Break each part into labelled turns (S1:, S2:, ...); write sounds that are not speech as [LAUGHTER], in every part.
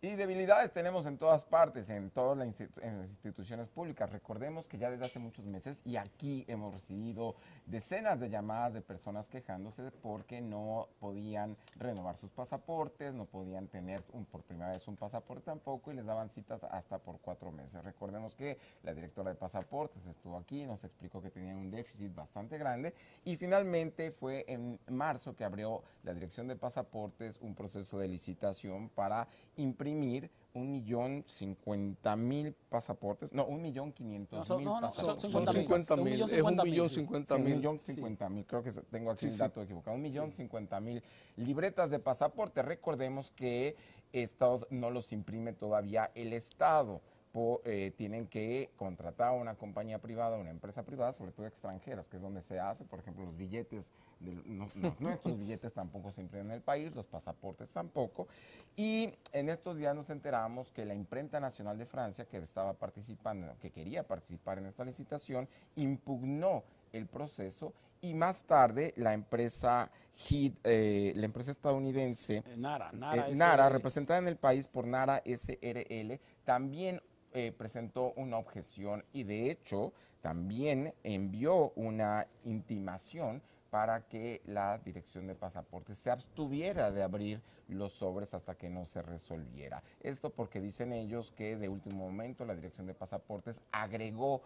S1: Y debilidades tenemos en todas partes, en todas las, instituciones públicas. Recordemos que ya desde hace muchos meses y aquí hemos recibido decenas de llamadas de personas quejándose porque no podían renovar sus pasaportes, no podían tener un, por primera vez un pasaporte tampoco y les daban citas hasta por cuatro meses. Recordemos que la directora de pasaportes estuvo aquí, nos explicó que tenían un déficit bastante grande y finalmente fue en marzo que abrió la dirección de pasaportes un proceso de licitación para imprimir imprimir un millón cincuenta mil pasaportes, no, un millón quinientos mil pasaportes. Son cincuenta mil, es un millón cincuenta mil. millón cincuenta mil, creo que tengo aquí el dato equivocado. Un millón cincuenta mil libretas de pasaporte. Recordemos que estos no los imprime todavía el Estado eh, tienen que contratar a una compañía privada, una empresa privada, sobre todo extranjeras, que es donde se hace, por ejemplo, los billetes, [LAUGHS] nuestros billetes tampoco se imprimen en el país, los pasaportes tampoco. Y en estos días nos enteramos que la imprenta nacional de Francia, que estaba participando, que quería participar en esta licitación, impugnó el proceso y más tarde la empresa HIT, eh, la empresa estadounidense eh, Nara representada en el país por Nara SRL, también eh, presentó una objeción y de hecho también envió una intimación para que la dirección de pasaportes se abstuviera de abrir los sobres hasta que no se resolviera. Esto porque dicen ellos que de último momento la dirección de pasaportes agregó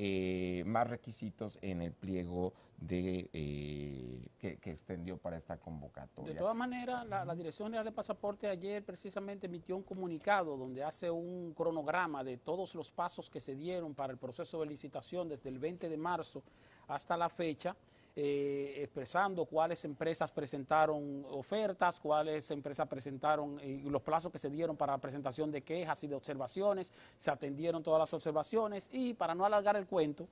S1: eh, más requisitos en el pliego de, eh, que, extendió para esta convocatoria. De todas
S2: maneras, la, la, Dirección General de Pasaporte ayer precisamente emitió un comunicado donde hace un cronograma de todos los pasos que se dieron para el proceso de licitación desde el 20 de marzo hasta la fecha. Eh, expresando cuáles empresas presentaron ofertas, cuáles empresas presentaron eh, los plazos que se dieron para la presentación de quejas y de observaciones, se atendieron todas las observaciones y para no alargar el cuento,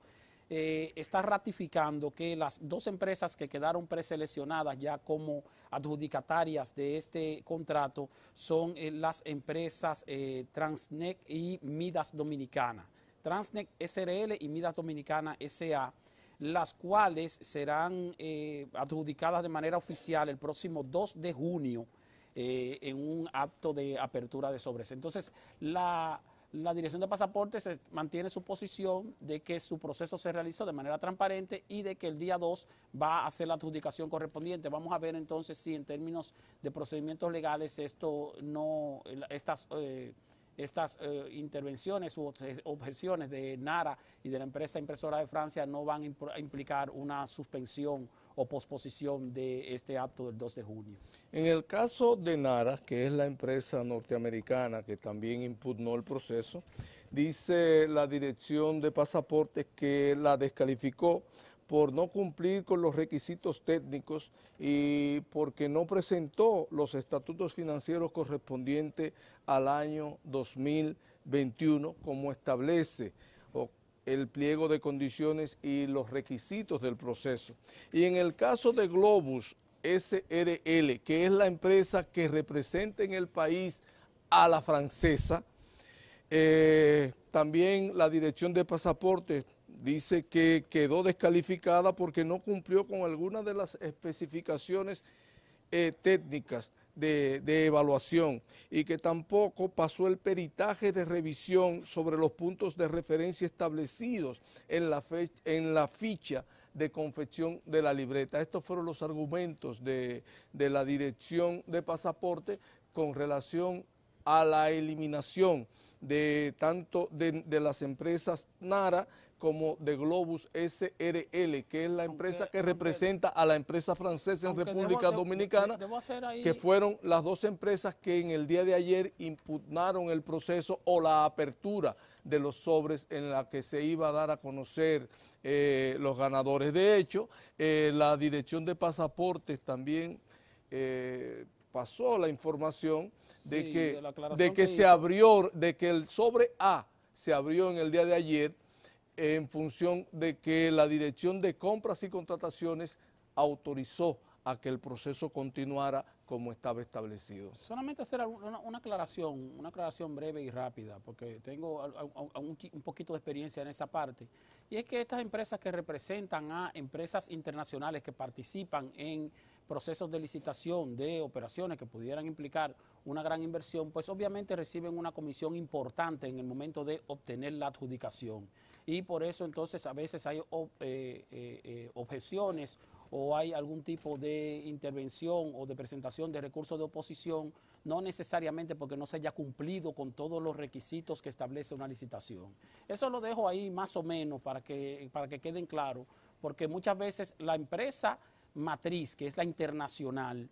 S2: eh, está ratificando que las dos empresas que quedaron preseleccionadas ya como adjudicatarias de este contrato son las empresas Transnec y Midas Dominicana. Transnec SRL y Midas Dominicana SA las cuales serán eh, adjudicadas de manera oficial el próximo 2 de junio eh, en un acto de apertura de sobres. Entonces, la, Dirección de Pasaportes mantiene su posición de que su proceso se realizó de manera transparente y de que el día 2 va a hacer la adjudicación correspondiente. Vamos a ver entonces si en términos de procedimientos legales esto no, eh, estas estas eh, intervenciones u objeciones de Nara y de la empresa impresora de Francia no van a implicar una suspensión o posposición de este acto del 2 de junio.
S3: En el caso de Nara, que es la empresa norteamericana que también impugnó el proceso, dice la dirección de pasaportes que la descalificó por no cumplir con los requisitos técnicos y porque no presentó los estatutos financieros correspondientes al año 2021 como establece el pliego de condiciones y los requisitos del proceso. Y en el caso de Globus SRL, que es la empresa que representa en el país a la francesa, eh, también la Dirección de Pasaportes dice que quedó descalificada porque no cumplió con algunas de las especificaciones eh, técnicas de, evaluación y que tampoco pasó el peritaje de revisión sobre los puntos de referencia establecidos en la, ficha de confección de la libreta. Estos fueron los argumentos de, la dirección de pasaporte con relación a la eliminación de tanto de las empresas NARA como de Globus SRL, que es la empresa que representa a la empresa francesa en República Dominicana, que fueron las dos empresas que en el día de ayer impugnaron el proceso o la apertura de los sobres en la que se iba a dar a conocer eh, los ganadores. De hecho, eh, la Dirección de Pasaportes también eh, pasó la información de que se abrió, de que el sobre A se abrió en el día de ayer, en función de que la Dirección de Compras y Contrataciones autorizó a que el proceso continuara como estaba establecido.
S2: Solamente hacer una, aclaración, una aclaración breve y rápida, porque tengo un, poquito de experiencia en esa parte, y es que estas empresas que representan a empresas internacionales que participan en procesos de licitación de operaciones que pudieran implicar una gran inversión, pues obviamente reciben una comisión importante en el momento de obtener la adjudicación. Y por eso entonces a veces hay eh, eh, eh, objeciones o hay algún tipo de intervención o de presentación de recursos de oposición, no necesariamente porque no se haya cumplido con todos los requisitos que establece una licitación. Eso lo dejo ahí más o menos para que, para que queden claros, porque muchas veces la empresa matriz, que es la internacional,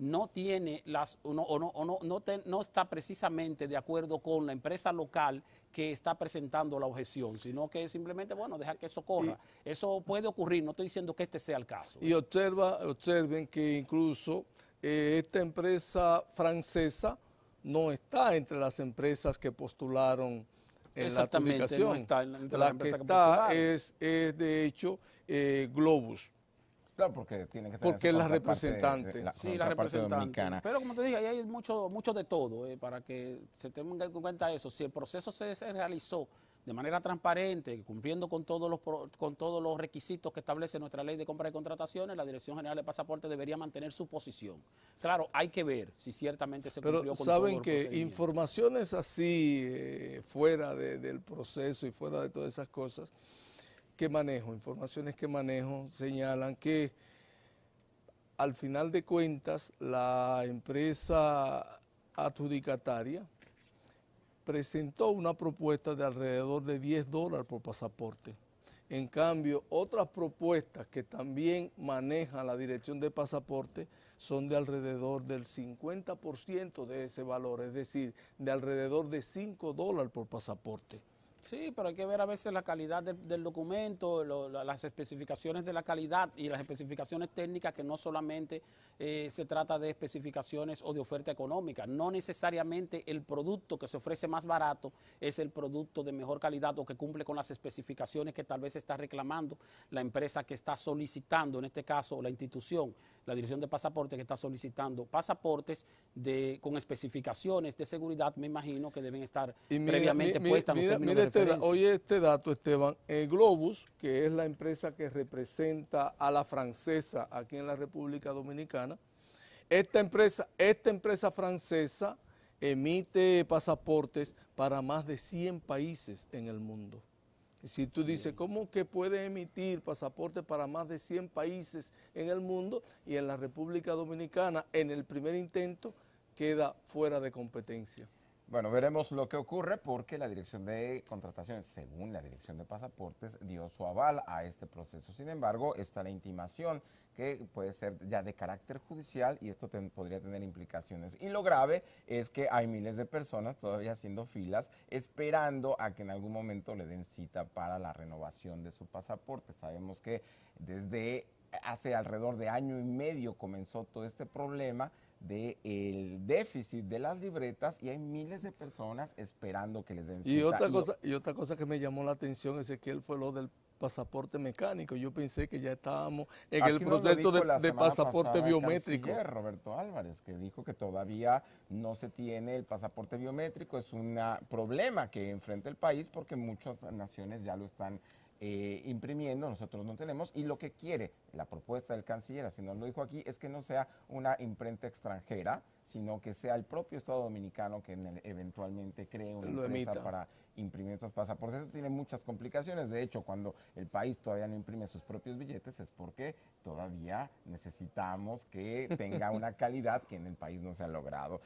S2: no tiene las no, no, no, no, está precisamente de acuerdo con la empresa local que está presentando la objeción, sino que simplemente, bueno, deja que eso corra. eso puede ocurrir, no estoy diciendo que este sea el caso.
S3: Y observa, observen que incluso eh, esta empresa francesa no está entre las empresas que postularon en Exactamente, la No está entre que, que está es, es, de hecho, eh, Globus porque tiene que Porque es la representante. Eh, sí, representante. Dominicana. Pero
S2: como te dije, hay mucho, mucho de todo, eh, para que se tenga en cuenta eso. Si el proceso se, realizó de manera transparente, cumpliendo con todos, los, con todos los requisitos que establece nuestra ley de compra y contrataciones, la Dirección General de Pasaporte debería mantener su posición. Claro, hay que ver si ciertamente se cumplió Pero saben que
S3: informaciones así eh, fuera del proceso y fuera de todas esas cosas que manejo, informaciones que manejo, señalan que al final de cuentas la empresa adjudicataria presentó una propuesta de alrededor de 10 dólares por pasaporte. En cambio, otras propuestas que también maneja la dirección de pasaporte son de alrededor del 50% de ese valor, es decir, de alrededor de 5 dólares por pasaporte.
S2: Sí, pero hay que ver a veces la calidad del, documento, las especificaciones de la calidad y las especificaciones técnicas que no solamente eh, se trata de especificaciones o de oferta económica. No necesariamente el producto que se ofrece más barato es el producto de mejor calidad o que cumple con las especificaciones que tal vez está reclamando la empresa que está solicitando, en este caso la institución, la dirección de pasaportes que está solicitando pasaportes de, con especificaciones de seguridad, me imagino que deben estar previamente puestas. en términos este este
S3: oye este dato, Esteban. el eh, Globus, que es la empresa que representa a la francesa aquí en la República Dominicana, esta empresa, esta empresa francesa emite pasaportes para más de 100 países en el mundo. si tú dices, ¿cómo que puede emitir pasaportes para más de 100 países en el mundo? Y en la República Dominicana, en el primer intento, queda fuera de competencia.
S1: Bueno, veremos lo que ocurre porque la Dirección de Contrataciones, según la Dirección de Pasaportes, dio su aval a este proceso. Sin embargo, está la intimación que puede ser ya de carácter judicial y esto podría tener implicaciones. Y lo grave es que hay miles de personas todavía haciendo filas esperando a que en algún momento le den cita para la renovación de su pasaporte. Sabemos que desde hace alrededor de año y medio comenzó todo este problema del déficit de las libretas y hay miles de personas esperando que les den cita. Y otra, cosa,
S3: y otra cosa que me llamó la atención, es que él fue lo del pasaporte mecánico. Yo pensé que ya estábamos en el proceso de, pasaporte biométrico.
S1: Roberto Álvarez, que dijo que todavía no se tiene el pasaporte biométrico, es un problema que enfrenta el país porque muchas naciones ya lo están eh, imprimiendo, nosotros no tenemos, y lo que quiere la propuesta del canciller, si nos lo dijo aquí, es que no sea una imprenta extranjera, sino que sea el propio Estado dominicano que eventualmente cree una empresa para imprimir estos pasaportes. Eso tiene muchas complicaciones, de hecho, cuando el país todavía no imprime sus propios billetes es porque todavía necesitamos que tenga una [LAUGHS] calidad que en el país no se ha logrado.